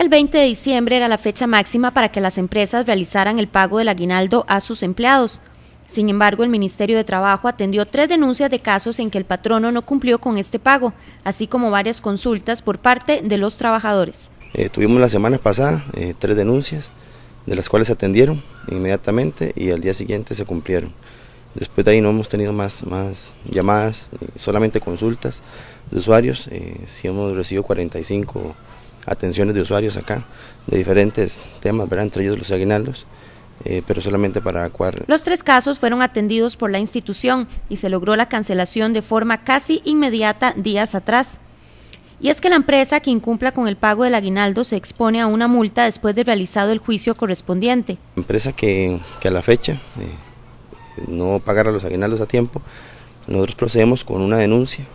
El 20 de diciembre era la fecha máxima para que las empresas realizaran el pago del aguinaldo a sus empleados. Sin embargo, el Ministerio de Trabajo atendió tres denuncias de casos en que el patrono no cumplió con este pago, así como varias consultas por parte de los trabajadores. Eh, tuvimos la semana pasada eh, tres denuncias, de las cuales se atendieron inmediatamente y al día siguiente se cumplieron. Después de ahí no hemos tenido más, más llamadas, eh, solamente consultas de usuarios, si hemos recibido 45 atenciones de usuarios acá, de diferentes temas, entre ellos los aguinaldos. Eh, pero solamente para acuar. Los tres casos fueron atendidos por la institución y se logró la cancelación de forma casi inmediata días atrás. Y es que la empresa que incumpla con el pago del aguinaldo se expone a una multa después de realizado el juicio correspondiente. Empresa que, a la fecha eh, no pagara los aguinaldos a tiempo, nosotros procedemos con una denuncia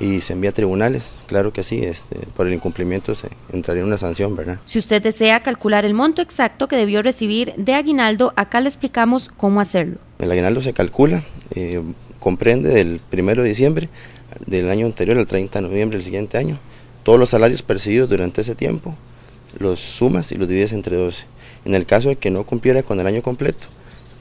y se envía a tribunales, claro que sí, este, por el incumplimiento se entraría una sanción, ¿verdad? Si usted desea calcular el monto exacto que debió recibir de aguinaldo, acá le explicamos cómo hacerlo. El aguinaldo se calcula, eh, comprende del 1 de diciembre del año anterior al 30 de noviembre del siguiente año, todos los salarios percibidos durante ese tiempo, los sumas y los divides entre 12. En el caso de que no cumpliera con el año completo,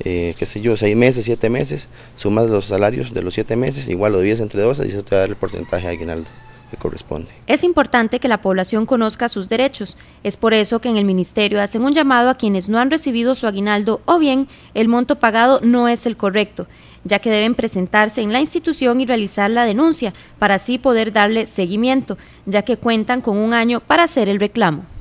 eh, qué sé yo, seis meses, siete meses, sumas los salarios de los siete meses, igual lo divides entre dos y eso te va a dar el porcentaje de aguinaldo que corresponde. Es importante que la población conozca sus derechos. Es por eso que en el Ministerio hacen un llamado a quienes no han recibido su aguinaldo o bien el monto pagado no es el correcto, ya que deben presentarse en la institución y realizar la denuncia para así poder darle seguimiento, ya que cuentan con un año para hacer el reclamo.